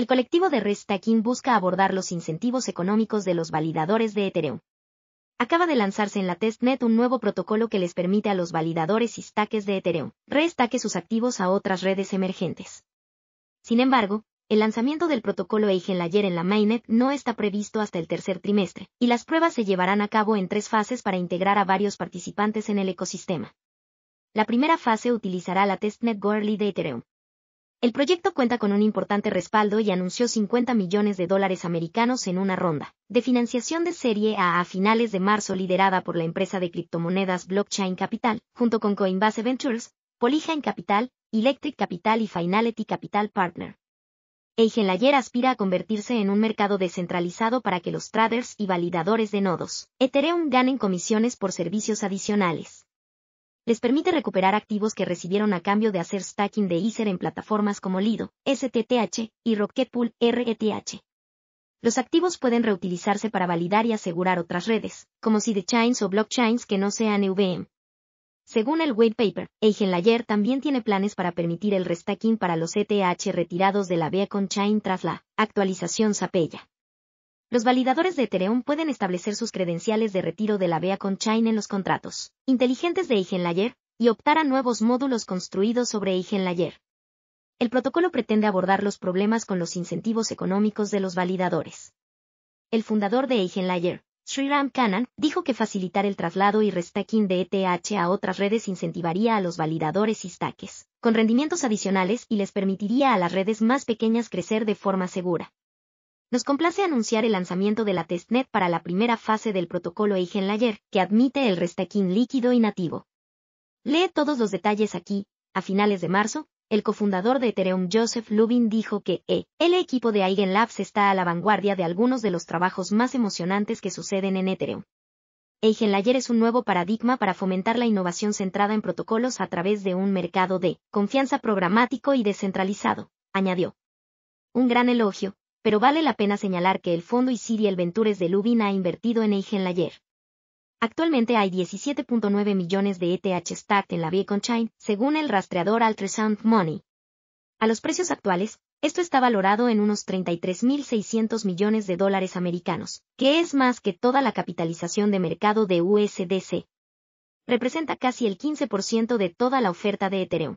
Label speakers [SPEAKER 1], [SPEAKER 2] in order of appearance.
[SPEAKER 1] el colectivo de restacking busca abordar los incentivos económicos de los validadores de Ethereum. Acaba de lanzarse en la testnet un nuevo protocolo que les permite a los validadores y staques de Ethereum restaque sus activos a otras redes emergentes. Sin embargo, el lanzamiento del protocolo Eigenlayer en la mainnet no está previsto hasta el tercer trimestre, y las pruebas se llevarán a cabo en tres fases para integrar a varios participantes en el ecosistema. La primera fase utilizará la testnet Goerli de Ethereum, el proyecto cuenta con un importante respaldo y anunció 50 millones de dólares americanos en una ronda de financiación de serie A a finales de marzo liderada por la empresa de criptomonedas Blockchain Capital, junto con Coinbase Ventures, Polychain Capital, Electric Capital y Finality Capital Partner. Eigenlayer aspira a convertirse en un mercado descentralizado para que los traders y validadores de nodos Ethereum ganen comisiones por servicios adicionales les permite recuperar activos que recibieron a cambio de hacer stacking de Ether en plataformas como Lido, STTH y Rocketpool RETH. Los activos pueden reutilizarse para validar y asegurar otras redes, como si chains o blockchains que no sean EVM. Según el white paper, Eigenlayer también tiene planes para permitir el restacking para los ETH retirados de la Beacon Chain tras la actualización Zapella. Los validadores de Ethereum pueden establecer sus credenciales de retiro de la con Chain en los contratos inteligentes de Eigenlayer y optar a nuevos módulos construidos sobre Eigenlayer. El protocolo pretende abordar los problemas con los incentivos económicos de los validadores. El fundador de Eigenlayer, Sriram Kanan, dijo que facilitar el traslado y restacking de ETH a otras redes incentivaría a los validadores y staques, con rendimientos adicionales y les permitiría a las redes más pequeñas crecer de forma segura. Nos complace anunciar el lanzamiento de la testnet para la primera fase del protocolo Eigenlayer, que admite el restaking líquido y nativo. Lee todos los detalles aquí. A finales de marzo, el cofundador de Ethereum Joseph Lubin dijo que eh, el equipo de Eigenlabs está a la vanguardia de algunos de los trabajos más emocionantes que suceden en Ethereum. Eigenlayer es un nuevo paradigma para fomentar la innovación centrada en protocolos a través de un mercado de confianza programático y descentralizado, añadió. Un gran elogio, pero vale la pena señalar que el fondo Isidiel Ventures de Lubin ha invertido en Eigenlayer. Actualmente hay 17.9 millones de ETH stacked en la Beacon Chain, según el rastreador Ultrasound Money. A los precios actuales, esto está valorado en unos 33.600 millones de dólares americanos, que es más que toda la capitalización de mercado de USDC. Representa casi el 15% de toda la oferta de Ethereum.